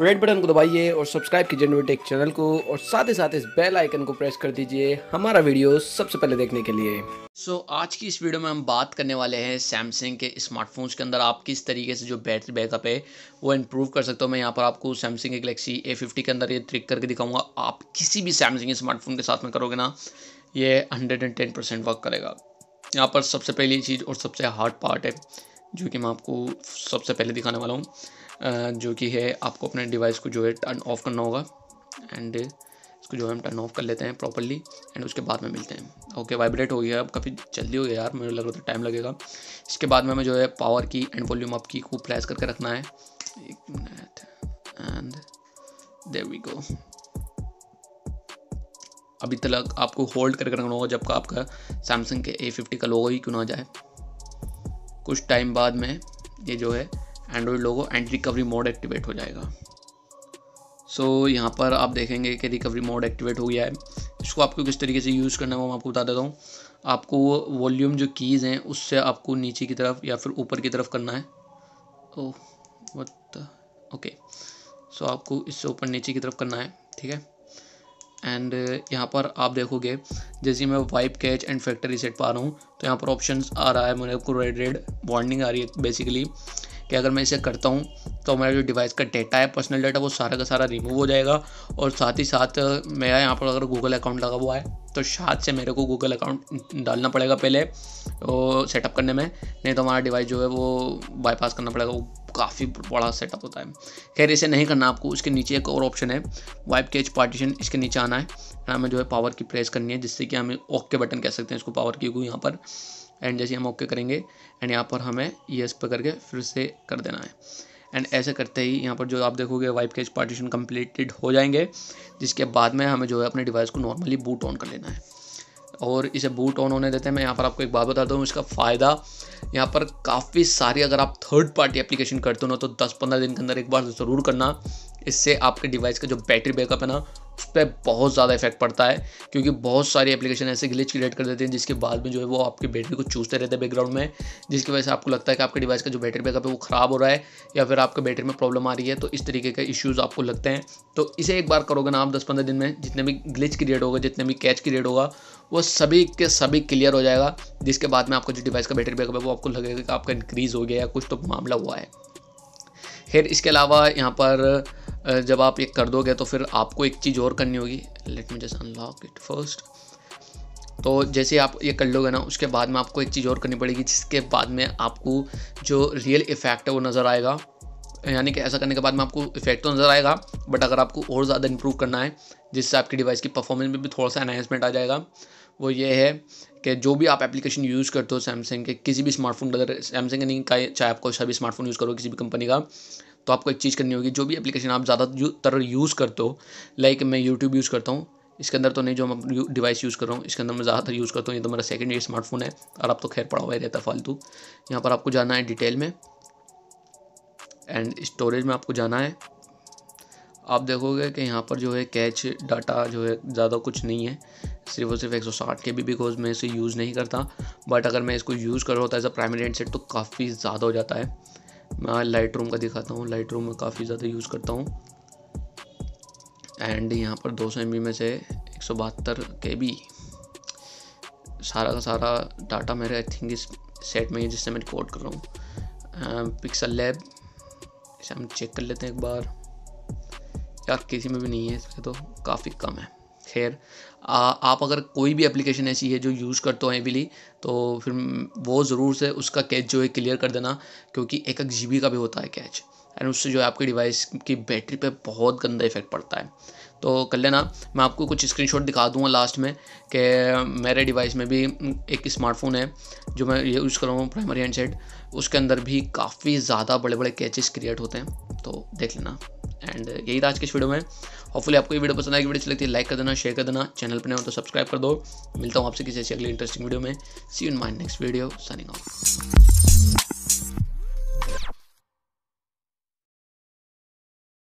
red button को दबाइए और सब्सक्राइब कीजिए नोटेक चैनल को और साथ ही साथ इस बेल आइकन को प्रेस कर दीजिए हमारा वीडियो सबसे पहले देखने के लिए सो so, आज की इस वीडियो में हम बात करने वाले हैं सैमसंग के स्मार्टफोन्स के अंदर आप किस तरीके से जो बैटरी बैकअप है वो इम्प्रूव कर सकते हो मैं यहाँ पर आपको सैमसंग के गलेक्सी ए के अंदर ये ट्रिक करके दिखाऊंगा आप किसी भी सैमसंग स्मार्टफोन के साथ में करोगे ना ये हंड्रेड वर्क करेगा यहाँ पर सबसे पहली चीज़ और सबसे हार्ड पार्ट है जो कि मैं आपको सबसे पहले दिखाने वाला हूँ जो कि है आपको अपने डिवाइस को जो है टर्न ऑफ करना होगा एंड इसको जो है हम टर्न ऑफ कर लेते हैं प्रॉपरली एंड उसके बाद में मिलते हैं ओके वाइब्रेट हो गया अब काफ़ी जल्दी हो गया यार मुझे लग रहा था टाइम लगेगा इसके बाद में हमें जो है पावर की एंड वॉल्यूम अप की को प्रेस करके रखना है एक minute and there we go अभी तक आपको होल्ड करके रखना होगा जब का आपका सैमसंग के ए फिफ्टी का लोगो ही क्यों ना जाए कुछ टाइम बाद में ये जो है android logo and recovery mode activate हो जाएगा सो so, यहाँ पर आप देखेंगे कि रिकवरी मोड एक्टिवेट हो गया है इसको आपको किस तरीके से यूज़ करना है वो मैं आपको बता देता हूँ आपको वॉल्यूम जो कीज़ हैं उससे आपको नीचे की तरफ या फिर ऊपर की तरफ करना है ओह वट ओके सो आपको इससे ऊपर नीचे की तरफ करना है ठीक है एंड uh, यहाँ पर आप देखोगे जैसे मैं wipe cache and factory set पा रहा हूँ तो यहाँ पर ऑप्शन आ रहा है मेरे को रेड रेड वार्निंग आ रही है बेसिकली कि अगर मैं इसे करता हूँ तो मेरा जो डिवाइस का डेटा है पर्सनल डेटा वो सारा का सारा रिमूव हो जाएगा और साथ ही साथ मेरा यहाँ पर अगर गूगल अकाउंट लगा हुआ है तो शायद से मेरे को गूगल अकाउंट डालना पड़ेगा पहले सेटअप करने में नहीं तो हमारा डिवाइस जो है वो बाईपास करना पड़ेगा काफ़ी बड़ा सेटअप होता है खैर इसे नहीं करना आपको उसके नीचे एक और ऑप्शन है वाइप कैच पार्टीशन इसके नीचे आना है हमें जो है पावर की प्रेस करनी है जिससे कि हम ओके बटन कह सकते हैं इसको पावर की को यहाँ पर एंड जैसे हम ओके करेंगे एंड यहाँ पर हमें येस पर करके फिर से कर देना है एंड ऐसे करते ही यहाँ पर जो आप देखोगे वाइप कैच पार्टीशन कम्प्लीटेड हो जाएंगे जिसके बाद में हमें जो है अपने डिवाइस को नॉर्मली बूट ऑन कर लेना है और इसे बूट ऑन होने देते हैं मैं यहाँ पर आपको एक बात बताता हूँ इसका फ़ायदा यहाँ पर काफ़ी सारी अगर आप थर्ड पार्टी एप्लीकेशन करते हो ना तो 10-15 दिन के अंदर एक बार तो ज़रूर करना इससे आपके डिवाइस का जो बैटरी बैकअप है ना उस पर बहुत ज़्यादा इफेक्ट पड़ता है क्योंकि बहुत सारी एप्लीकेशन ऐसे ग्लिच क्रिएट कर देते हैं जिसके बाद में जो है वो आपकी बैटरी को चूसते रहते हैं बैकग्राउंड में जिसकी वजह से आपको लगता है कि आपके डिवाइस का जो बैटरी बैकअप है वो ख़राब हो रहा है या फिर आपके बैटरी में प्रॉब्लम आ रही है तो इस तरीके के इश्यूज़ आपको लगते हैं तो इसे एक बार करोगे ना आप दस पंद्रह दिन में जितने भी ग्लिच क्रिएट होगा जितने भी कैच क्रिएट होगा वो सभी के सभी क्लियर हो जाएगा जिसके बाद में आपका जो डिवाइस का बैटरी बैकअप है वो आपको लगेगा कि आपका इंक्रीज़ हो गया या कुछ तो मामला हुआ है फिर इसके अलावा यहाँ पर जब आप ये कर दोगे तो फिर आपको एक चीज़ और करनी होगी let me just unlock it first तो जैसे आप ये कर लोगे ना उसके बाद में आपको एक चीज़ और करनी पड़ेगी जिसके बाद में आपको जो रियल इफ़ेक्ट है वो नज़र आएगा यानी कि ऐसा करने के बाद में आपको इफेक्ट तो नज़र आएगा बट अगर आपको और ज़्यादा इंप्रूव करना है जिससे आपकी डिवाइस की परफॉर्मेंस में भी थोड़ा सा एनहेंसमेंट आ जाएगा वो ये है कि जो भी आप एप्लीकेशन यूज़ करते हो सैमसंग के किसी भी स्मार्टफोन अगर सैमसंग नहीं का चाहे आप कोई सा भी स्मार्टफोन यूज़ करो किसी भी कंपनी का तो आपको एक चीज़ करनी होगी जो भी एप्लीकेशन आप ज़्यादातर यूज़ करते हो लाइक मैं यूट्यूब यूज़ करता हूँ इसके अंदर तो नहीं जो मैं डिवाइस यूज़ कर रहा हूँ इसके अंदर मैं ज़्यादातर यूज़ करता हूँ ये तो मेरा सेकेंड ईयर स्मार्टफोन है और आप तो खैर पड़ा हुआ ही रहता फालतू यहाँ पर आपको जाना है डिटेल में एंड स्टोरेज में आपको जाना है आप देखोगे कि यहाँ पर जो है कैच डाटा जो है ज़्यादा कुछ नहीं है सिर्फ और सिर्फ साठ के बी बिकॉज मैं इसे यूज़ नहीं करता बट अगर मैं इसको यूज़ कर रहा होता एज अ प्राइमरी हैंडसेट तो काफ़ी ज़्यादा हो जाता है मैं आज लाइट रूम का दिखाता हूँ लाइट रूम में काफ़ी ज़्यादा यूज़ करता हूँ एंड यहाँ पर दो सौ में से एक सौ बहत्तर के बी सारा का सारा डाटा मेरे आई थिंक इस सेट में ही जिससे मैं रिकॉर्ड कर रहा हूँ पिक्सल लैब इसे हम चेक कर लेते हैं एक बार या किसी में भी नहीं है इसका तो काफ़ी कम है खैर आप अगर कोई भी एप्लीकेशन ऐसी है जो यूज़ करते हो एविली तो फिर वो ज़रूर से उसका कैच जो है क्लियर कर देना क्योंकि एक एक जी का भी होता है कैच एंड उससे जो है आपके डिवाइस की बैटरी पे बहुत गंदा इफेक्ट पड़ता है तो कर लेना मैं आपको कुछ स्क्रीनशॉट दिखा दूंगा लास्ट में कि मेरे डिवाइस में भी एक स्मार्टफोन है जो मैं यूज़ कर रहा हूँ प्राइमरी हैंडसेट उसके अंदर भी काफ़ी ज़्यादा बड़े बड़े कैचेस क्रिएट होते हैं तो देख लेना एंड यही था आज के वीडियो में होपफुली आपको ये वीडियो पसंद आएगी वीडियो चलती है लाइक कर देना शेयर कर देना चैनल पर हो तो सब्सक्राइब कर दो मिलता हूँ आपसे किसी ऐसी अगली इंटरेस्टिंग वीडियो में see in my next video signing of